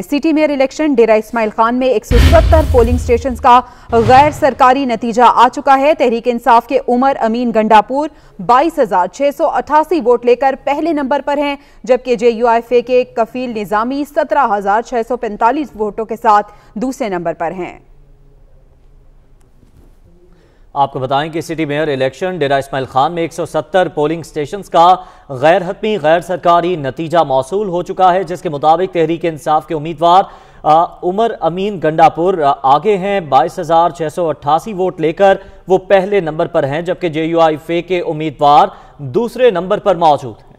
city mayor election Dera Ismail Khan में एक polling station का गैर सरकारी नतीजा आ चुका है तहरीक इंसाफ के उमर अमीन गंडापुर बाईस हजार छह सौ अठासी वोट लेकर पहले नंबर पर हैं जबकि जे यू एफ ए के कफील निजामी सत्रह हजार छह सौ पैंतालीस वोटों के साथ दूसरे नंबर पर हैं आपको बताएं कि city mayor election Dera Ismail Khan में 170 पोलिंग स्टेशंस का गैर हतमी गैर सरकारी नतीजा मौसू हो चुका है जिसके मुताबिक तहरीक इंसाफ के उम्मीदवार उमर अमीन गंडापुर आगे हैं बाईस हजार छह सौ अट्ठासी वोट लेकर वो पहले नंबर पर हैं जबकि जे यू आई फे के उम्मीदवार दूसरे नंबर पर मौजूद